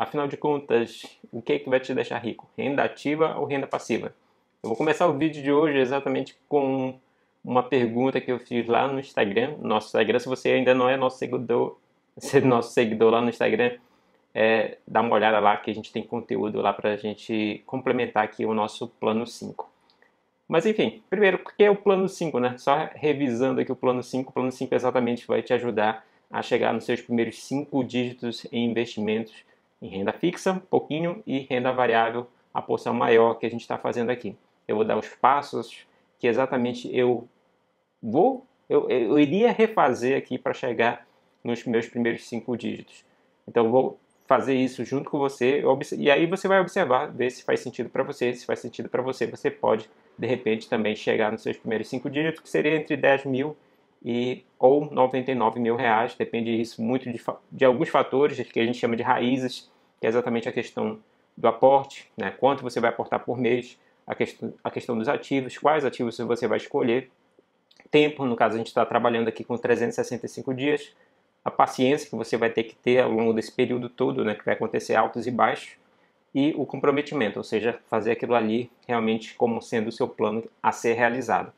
Afinal de contas, o que, é que vai te deixar rico? Renda ativa ou renda passiva? Eu vou começar o vídeo de hoje exatamente com uma pergunta que eu fiz lá no Instagram. Nosso Instagram, se você ainda não é nosso seguidor, ser nosso seguidor lá no Instagram, é, dá uma olhada lá que a gente tem conteúdo lá para a gente complementar aqui o nosso plano 5. Mas enfim, primeiro, o que é o plano 5, né? Só revisando aqui o plano 5, o plano 5 exatamente vai te ajudar a chegar nos seus primeiros 5 dígitos em investimentos em renda fixa, pouquinho, e renda variável, a porção maior que a gente está fazendo aqui. Eu vou dar os passos que exatamente eu vou, eu, eu iria refazer aqui para chegar nos meus primeiros cinco dígitos. Então eu vou fazer isso junto com você e aí você vai observar, ver se faz sentido para você, se faz sentido para você, você pode de repente também chegar nos seus primeiros cinco dígitos, que seria entre 10 mil e ou 99 mil reais, depende isso muito de, de alguns fatores que a gente chama de raízes, que é exatamente a questão do aporte, né? quanto você vai aportar por mês, a, questão a questão dos ativos, quais ativos você vai escolher, tempo, no caso a gente está trabalhando aqui com 365 dias, a paciência que você vai ter que ter ao longo desse período todo, né, que vai acontecer altos e baixos, e o comprometimento, ou seja, fazer aquilo ali realmente como sendo o seu plano a ser realizado.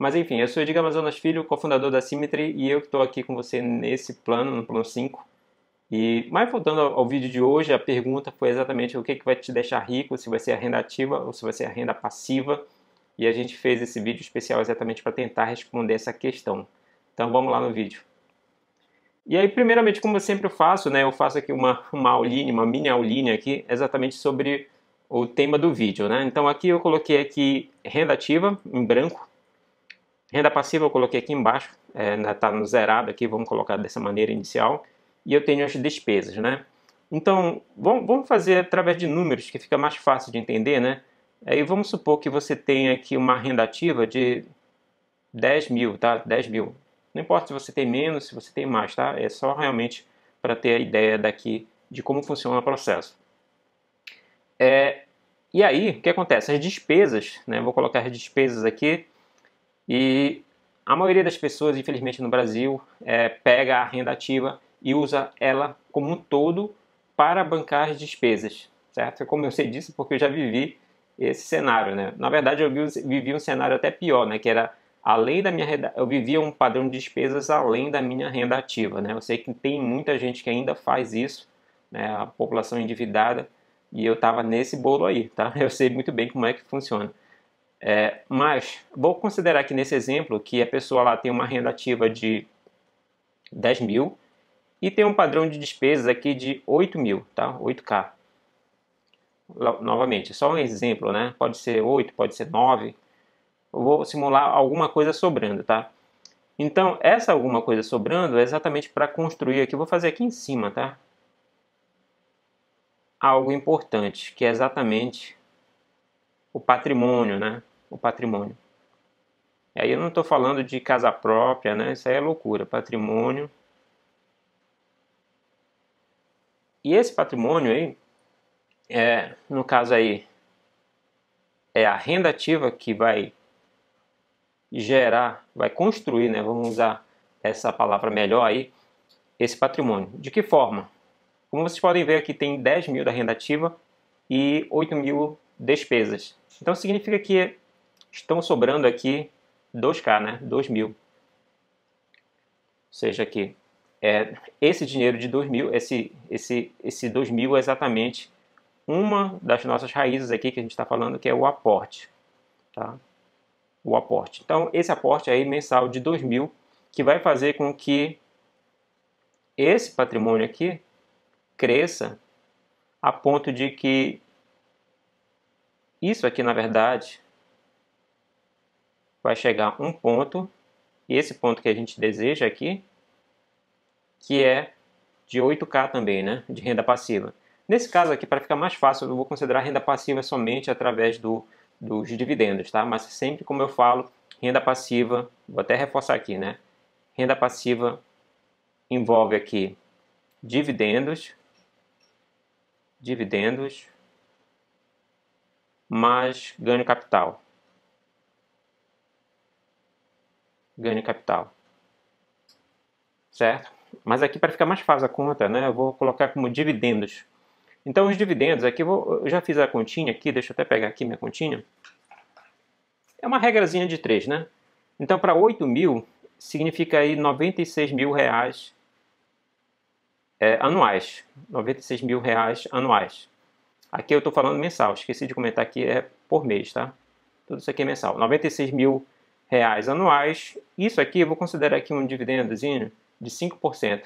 Mas enfim, eu sou Edgar Amazonas Filho, cofundador da Symmetry, e eu que estou aqui com você nesse plano, no plano 5. E mais voltando ao, ao vídeo de hoje, a pergunta foi exatamente o que, que vai te deixar rico, se vai ser a renda ativa ou se vai ser a renda passiva. E a gente fez esse vídeo especial exatamente para tentar responder essa questão. Então vamos lá no vídeo. E aí, primeiramente, como eu sempre faço, né, eu faço aqui uma, uma aulinha, uma mini aulinha aqui, exatamente sobre o tema do vídeo, né? Então aqui eu coloquei aqui renda ativa, em branco, Renda passiva eu coloquei aqui embaixo, é, ainda é, está no zerado aqui, vamos colocar dessa maneira inicial. E eu tenho as despesas, né? Então, vamos fazer através de números, que fica mais fácil de entender, né? Aí vamos supor que você tenha aqui uma renda ativa de 10 mil, tá? 10 mil. Não importa se você tem menos, se você tem mais, tá? É só realmente para ter a ideia daqui de como funciona o processo. É, e aí, o que acontece? As despesas, né? Vou colocar as despesas aqui e a maioria das pessoas, infelizmente no Brasil, é, pega a renda ativa e usa ela como um todo para bancar as despesas, certo? É como eu sei disso porque eu já vivi esse cenário, né? Na verdade, eu vivi um cenário até pior, né? Que era além da minha renda, eu vivia um padrão de despesas além da minha renda ativa, né? Eu sei que tem muita gente que ainda faz isso, né? A população endividada e eu estava nesse bolo aí, tá? Eu sei muito bem como é que funciona. É, mas vou considerar aqui nesse exemplo que a pessoa lá tem uma renda ativa de 10 mil e tem um padrão de despesas aqui de 8 mil, tá? 8K. Novamente, só um exemplo, né? Pode ser 8, pode ser 9. Eu vou simular alguma coisa sobrando, tá? Então, essa alguma coisa sobrando é exatamente para construir aqui. Vou fazer aqui em cima, tá? Algo importante, que é exatamente o patrimônio, né? o patrimônio. E aí eu não estou falando de casa própria, né? Isso aí é loucura. Patrimônio. E esse patrimônio aí, é, no caso aí, é a renda ativa que vai gerar, vai construir, né? Vamos usar essa palavra melhor aí, esse patrimônio. De que forma? Como vocês podem ver aqui tem 10 mil da renda ativa e 8 mil despesas. Então significa que estão sobrando aqui 2K, né? 2 mil. Ou seja, aqui, é, esse dinheiro de 2000, mil, esse, esse, esse 2 mil é exatamente uma das nossas raízes aqui que a gente está falando, que é o aporte. Tá? O aporte. Então, esse aporte aí mensal de 2000, mil, que vai fazer com que esse patrimônio aqui cresça a ponto de que isso aqui, na verdade, vai chegar um ponto, e esse ponto que a gente deseja aqui, que é de 8K também, né, de renda passiva. Nesse caso aqui, para ficar mais fácil, eu vou considerar renda passiva somente através do, dos dividendos, tá? Mas sempre, como eu falo, renda passiva, vou até reforçar aqui, né? Renda passiva envolve aqui dividendos, dividendos, mais ganho capital. ganho capital. Certo? Mas aqui para ficar mais fácil a conta, né, eu vou colocar como dividendos. Então os dividendos, aqui eu, vou, eu já fiz a continha aqui, deixa eu até pegar aqui minha continha. É uma regrazinha de 3, né? Então para 8 mil, significa aí 96 mil reais é, anuais. 96 mil reais anuais. Aqui eu estou falando mensal, esqueci de comentar que é por mês, tá? Tudo isso aqui é mensal. 96 mil reais anuais. Isso aqui, eu vou considerar aqui um dividendozinho de 5%.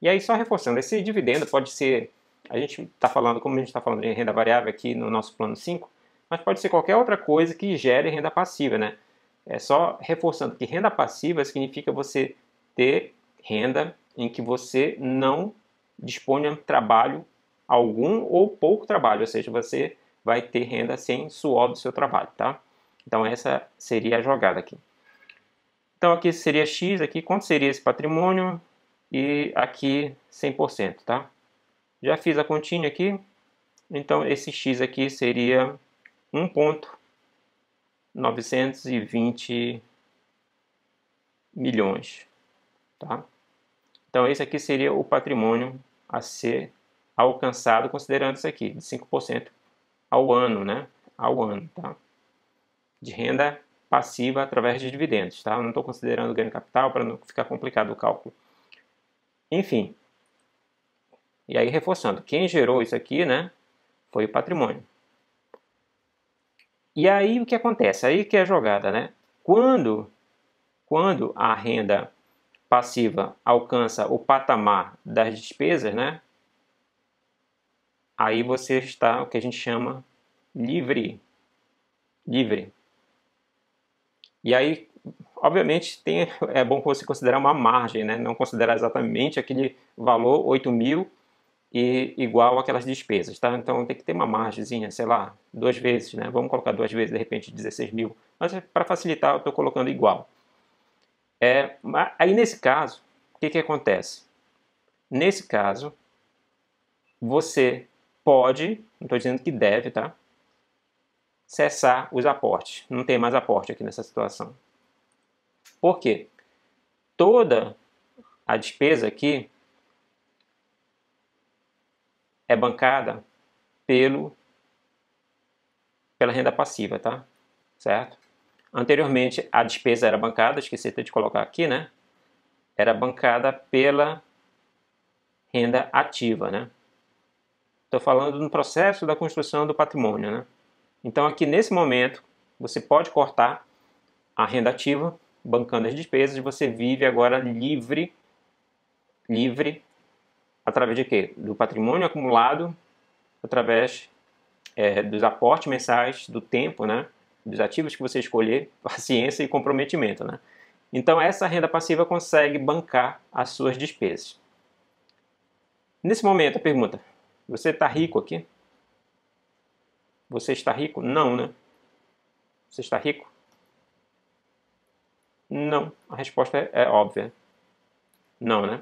E aí, só reforçando, esse dividendo pode ser, a gente está falando, como a gente está falando de renda variável aqui no nosso plano 5, mas pode ser qualquer outra coisa que gere renda passiva, né? É só reforçando que renda passiva significa você ter renda em que você não dispõe de trabalho algum ou pouco trabalho, ou seja, você vai ter renda sem suor do seu trabalho, tá? Então essa seria a jogada aqui. Então aqui seria X, aqui quanto seria esse patrimônio? E aqui 100%, tá? Já fiz a continha aqui, então esse X aqui seria 1.920 milhões, tá? Então esse aqui seria o patrimônio a ser alcançado considerando isso aqui, de 5% ao ano, né? Ao ano, tá? De renda passiva através de dividendos, tá? Eu não estou considerando ganho capital para não ficar complicado o cálculo. Enfim. E aí, reforçando, quem gerou isso aqui, né? Foi o patrimônio. E aí o que acontece? Aí que é a jogada, né? Quando, quando a renda passiva alcança o patamar das despesas, né? aí você está o que a gente chama livre. Livre. E aí, obviamente, tem, é bom você considerar uma margem, né? não considerar exatamente aquele valor 8 mil e igual aquelas despesas, tá? Então tem que ter uma margemzinha, sei lá, duas vezes, né? Vamos colocar duas vezes, de repente 16 mil, mas para facilitar eu estou colocando igual. É, aí nesse caso, o que, que acontece? Nesse caso, você pode, não estou dizendo que deve, tá? Cessar os aportes. Não tem mais aporte aqui nessa situação. Por quê? Toda a despesa aqui é bancada pelo pela renda passiva, tá? Certo? Anteriormente a despesa era bancada, esqueci até de colocar aqui, né? Era bancada pela renda ativa, né? Estou falando no processo da construção do patrimônio, né? Então aqui nesse momento você pode cortar a renda ativa, bancando as despesas, e você vive agora livre, livre através de quê? Do patrimônio acumulado, através é, dos aportes mensais, do tempo, né? Dos ativos que você escolher, paciência e comprometimento, né? Então essa renda passiva consegue bancar as suas despesas. Nesse momento, a pergunta: você está rico aqui? Você está rico? Não, né? Você está rico? Não. A resposta é, é óbvia. Não, né?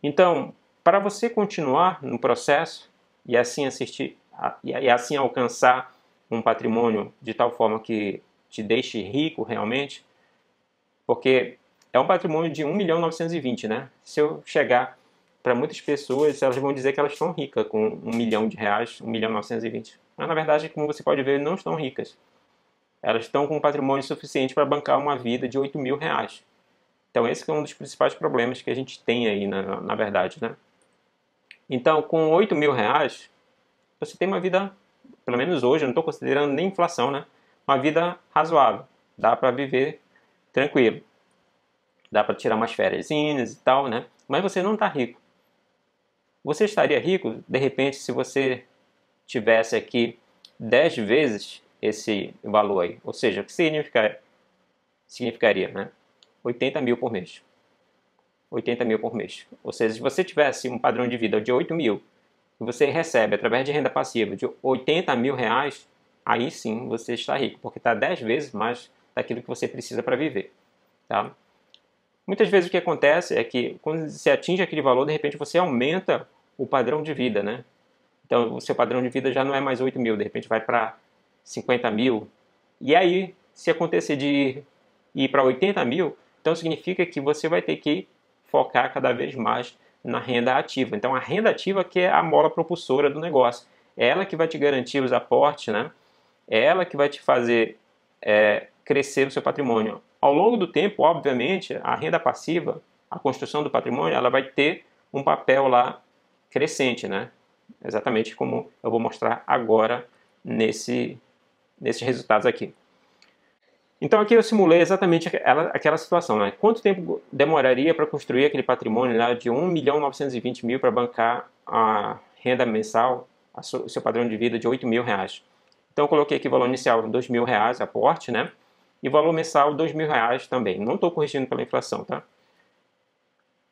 Então, para você continuar no processo e assim assistir e assim alcançar um patrimônio de tal forma que te deixe rico realmente, porque é um patrimônio de 1 milhão 920, né? Se eu chegar para muitas pessoas, elas vão dizer que elas estão ricas com um milhão de reais, um milhão novecentos e vinte. Mas na verdade, como você pode ver, não estão ricas. Elas estão com um patrimônio suficiente para bancar uma vida de oito mil reais. Então esse é um dos principais problemas que a gente tem aí, na, na verdade, né? Então, com oito mil reais, você tem uma vida, pelo menos hoje, eu não estou considerando nem inflação, né? Uma vida razoável. Dá para viver tranquilo. Dá para tirar umas férias e tal, né? Mas você não está rico. Você estaria rico, de repente, se você tivesse aqui 10 vezes esse valor aí. Ou seja, o que significaria? significaria? Né? 80 mil por mês. 80 mil por mês. Ou seja, se você tivesse um padrão de vida de 8 mil, e você recebe através de renda passiva de 80 mil reais, aí sim você está rico, porque está 10 vezes mais daquilo que você precisa para viver. Tá? Muitas vezes o que acontece é que quando você atinge aquele valor, de repente você aumenta o padrão de vida, né? Então, o seu padrão de vida já não é mais 8 mil, de repente vai para 50 mil. E aí, se acontecer de ir, para 80 mil, então significa que você vai ter que focar cada vez mais na renda ativa. Então, a renda ativa que é a mola propulsora do negócio. É ela que vai te garantir os aportes, né? É ela que vai te fazer é, crescer o seu patrimônio. Ao longo do tempo, obviamente, a renda passiva, a construção do patrimônio, ela vai ter um papel lá crescente, né? Exatamente como eu vou mostrar agora nesse, nesses resultados aqui. Então aqui eu simulei exatamente aquela, aquela situação, né? Quanto tempo demoraria para construir aquele patrimônio lá de 1 milhão 920 mil para bancar a renda mensal, a seu, seu padrão de vida de 8 mil reais? Então eu coloquei aqui o valor inicial de 2 mil reais, aporte, né? E valor mensal 2 mil reais também. Não estou corrigindo pela inflação, tá?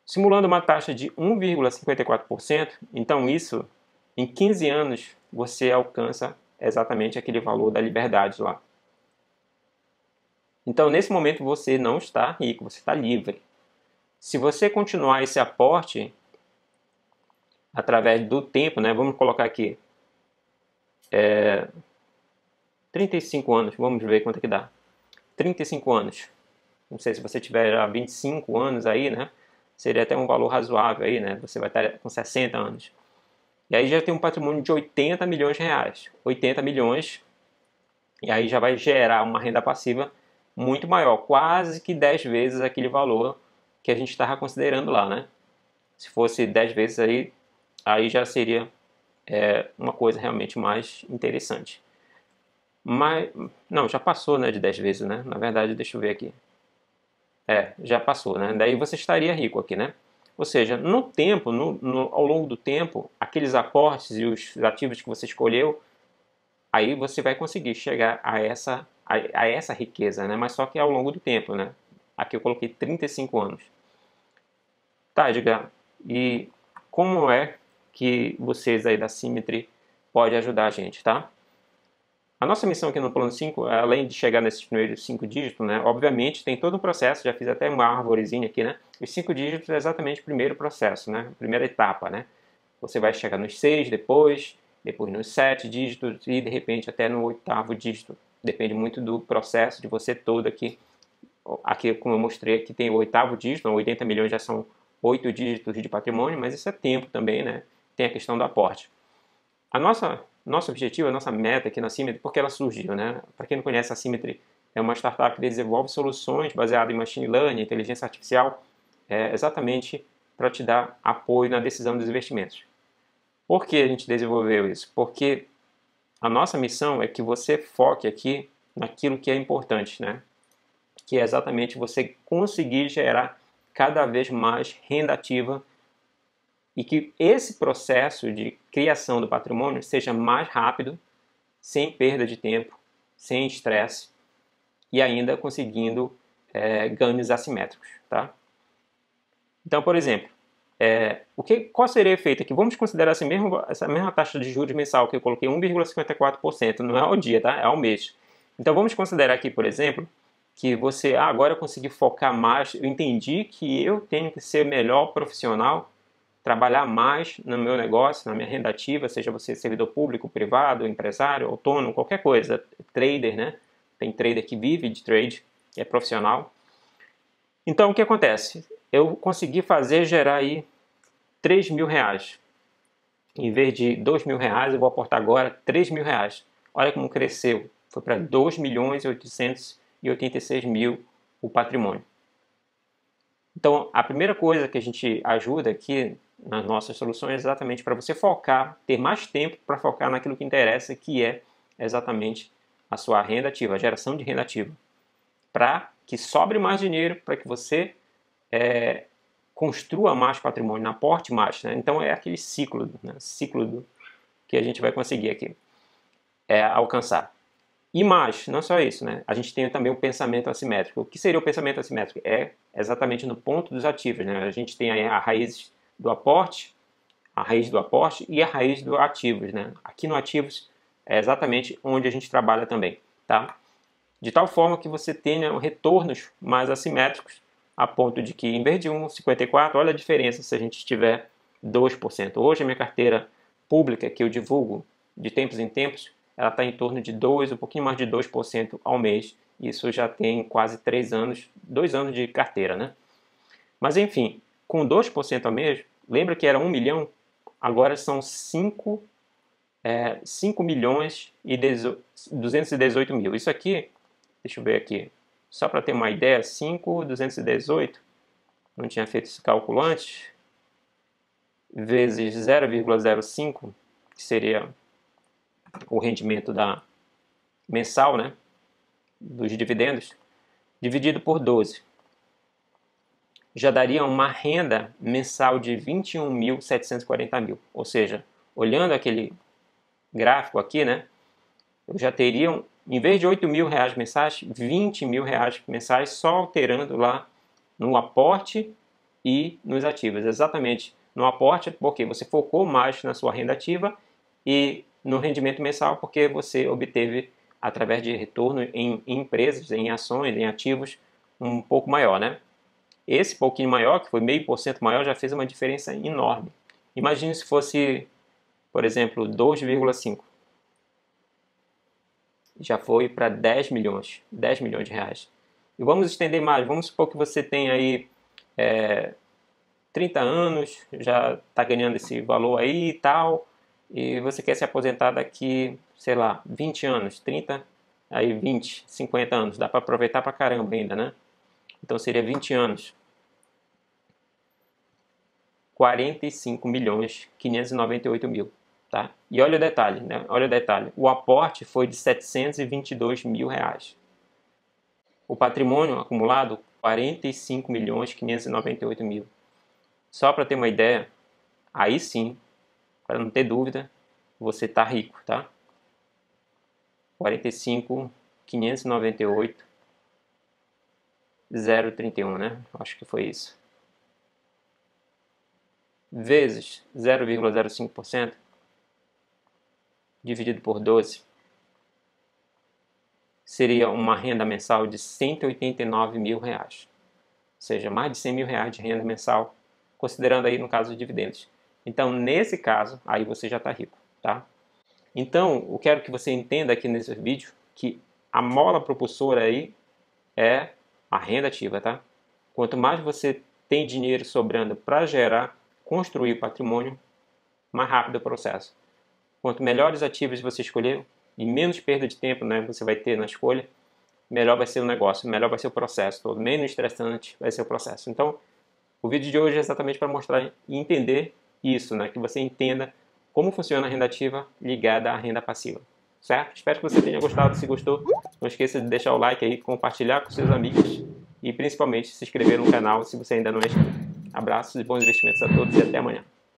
simulando uma taxa de 1,54%. Então, isso, em 15 anos, você alcança exatamente aquele valor da liberdade lá. Então, nesse momento, você não está rico, você está livre. Se você continuar esse aporte através do tempo, né, vamos colocar aqui é, 35 anos, vamos ver quanto é que dá. 35 anos. Não sei se você tiver 25 anos aí, né? seria até um valor razoável aí, né? Você vai estar com 60 anos. E aí já tem um patrimônio de 80 milhões de reais. 80 milhões, e aí já vai gerar uma renda passiva muito maior, quase que 10 vezes aquele valor que a gente estava considerando lá, né? Se fosse 10 vezes aí, aí já seria é, uma coisa realmente mais interessante. Mas, não, já passou né, de 10 vezes, né? Na verdade, deixa eu ver aqui. É, já passou, né? Daí você estaria rico aqui, né? Ou seja, no tempo, no, no, ao longo do tempo, aqueles aportes e os ativos que você escolheu, aí você vai conseguir chegar a essa, a, a essa riqueza, né? Mas só que ao longo do tempo, né? Aqui eu coloquei 35 anos. Tá, Edgar, e como é que vocês aí da Symmetry pode ajudar a gente, tá? A nossa missão aqui no plano 5, além de chegar nesses primeiros cinco dígitos, né, obviamente tem todo um processo, já fiz até uma arvorezinha aqui, né? Os cinco dígitos é exatamente o primeiro processo, né? Primeira etapa, né? Você vai chegar nos seis depois, depois nos sete dígitos e de repente até no oitavo dígito. Depende muito do processo de você todo aqui. Aqui, como eu mostrei, aqui tem o oitavo dígito, 80 né, milhões já são oito dígitos de patrimônio, mas isso é tempo também, né? Tem a questão do aporte. A nossa nosso objetivo, a nossa meta aqui na Symmetry, porque ela surgiu, né? Para quem não conhece, a Symmetry é uma startup que desenvolve soluções baseadas em machine learning, inteligência artificial, é, exatamente para te dar apoio na decisão dos investimentos. Por que a gente desenvolveu isso? Porque a nossa missão é que você foque aqui naquilo que é importante, né? Que é exatamente você conseguir gerar cada vez mais renda ativa e que esse processo de criação do patrimônio seja mais rápido, sem perda de tempo, sem estresse e ainda conseguindo é, ganhos assimétricos, tá? Então, por exemplo, é, o que, qual seria o efeito aqui? Vamos considerar essa mesma, essa mesma taxa de juros mensal que eu coloquei, 1,54%, não é ao dia, tá? É ao mês. Então, vamos considerar aqui, por exemplo, que você, ah, agora conseguiu consegui focar mais, eu entendi que eu tenho que ser melhor profissional trabalhar mais no meu negócio, na minha renda ativa, seja você servidor público, privado, empresário, autônomo, qualquer coisa, trader, né? Tem trader que vive de trade, é profissional. Então, o que acontece? Eu consegui fazer gerar aí 3 mil reais. Em vez de 2 mil reais, eu vou aportar agora 3 mil reais. Olha como cresceu. Foi para 2 milhões e 886 mil o patrimônio. Então, a primeira coisa que a gente ajuda aqui nas nossas soluções é exatamente para você focar, ter mais tempo para focar naquilo que interessa, que é exatamente a sua renda ativa, a geração de renda ativa. Para que sobre mais dinheiro, para que você é, construa mais patrimônio, aporte mais. Né? Então é aquele ciclo, né? ciclo do, que a gente vai conseguir aqui é, alcançar. E mais, não só isso, né? A gente tem também o pensamento assimétrico. O que seria o pensamento assimétrico? É exatamente no ponto dos ativos, né? A gente tem a raízes do aporte, a raiz do aporte e a raiz do ativos, né? Aqui no ativos é exatamente onde a gente trabalha também, tá? De tal forma que você tenha retornos mais assimétricos, a ponto de que em vez de 1,54, olha a diferença se a gente tiver 2%. Hoje a minha carteira pública que eu divulgo de tempos em tempos, ela está em torno de 2, um pouquinho mais de 2% ao mês. Isso já tem quase 3 anos, 2 anos de carteira, né? Mas enfim, com 2% a mês, lembra que era 1 milhão? Agora são 5, é, 5 milhões e 218 mil. Isso aqui, deixa eu ver aqui, só para ter uma ideia, 5,218, não tinha feito esse cálculo antes, vezes 0,05, que seria o rendimento da mensal, né, dos dividendos, dividido por 12 já daria uma renda mensal de 21.740 mil. Ou seja, olhando aquele gráfico aqui, né, eu já teria, em vez de 8 mil reais mensais, 20 mil reais mensais só alterando lá no aporte e nos ativos. Exatamente no aporte, porque você focou mais na sua renda ativa e no rendimento mensal, porque você obteve através de retorno em empresas, em ações, em ativos um pouco maior, né? Esse pouquinho maior, que foi meio por cento maior, já fez uma diferença enorme. Imagine se fosse, por exemplo, 2,5. Já foi para 10 milhões, 10 milhões de reais. E vamos estender mais, vamos supor que você tem aí é, 30 anos, já está ganhando esse valor aí e tal, e você quer se aposentar daqui, sei lá, 20 anos, 30, aí 20, 50 anos, dá para aproveitar para caramba ainda, né? Então seria 20 anos. 45 milhões 598 mil. Tá? E olha o detalhe, né? Olha o detalhe. O aporte foi de 722 mil reais. O patrimônio acumulado, 45 milhões 598 mil. Só para ter uma ideia, aí sim, para não ter dúvida, você está rico, tá? 45, 598 0,31, né? Acho que foi isso. Vezes 0,05%, dividido por 12, seria uma renda mensal de 189 mil reais. Ou seja, mais de 100 mil reais de renda mensal, considerando aí no caso os dividendos. Então, nesse caso, aí você já está rico, tá? Então, eu quero que você entenda aqui nesse vídeo que a mola propulsora aí é a renda ativa, tá? Quanto mais você tem dinheiro sobrando para gerar, construir patrimônio, mais rápido o processo. Quanto melhores ativos você escolher e menos perda de tempo né, você vai ter na escolha, melhor vai ser o negócio, melhor vai ser o processo todo, menos estressante vai ser o processo. Então, o vídeo de hoje é exatamente para mostrar e entender isso, né, que você entenda como funciona a renda ativa ligada à renda passiva certo? Espero que você tenha gostado. Se gostou, não esqueça de deixar o like aí, compartilhar com seus amigos e principalmente se inscrever no canal se você ainda não é inscrito. Abraços e bons investimentos a todos e até amanhã.